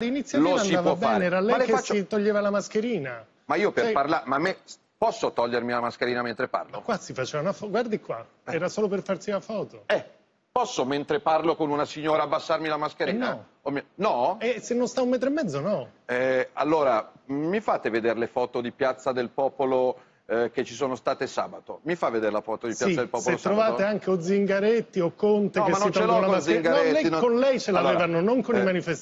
L'iniziativa lo si può bene, fare. era lei ma che faccio... si toglieva la mascherina. Ma io per Sei... parlare, ma me... posso togliermi la mascherina mentre parlo? Ma qua si faceva una foto, guardi qua, eh. era solo per farsi una foto. Eh, posso mentre parlo con una signora abbassarmi la mascherina? Eh no. Mi... no? Eh, se non sta un metro e mezzo no. Eh, allora, mi fate vedere le foto di Piazza del Popolo eh, che ci sono state sabato. Mi fa vedere la foto di Piazza sì, del Popolo se sabato? trovate anche o Zingaretti o Conte no, che ma si non ce l'ho con mascherina. Zingaretti. No, lei, non... Con lei ce l'avevano, allora, non con eh, i manifestanti.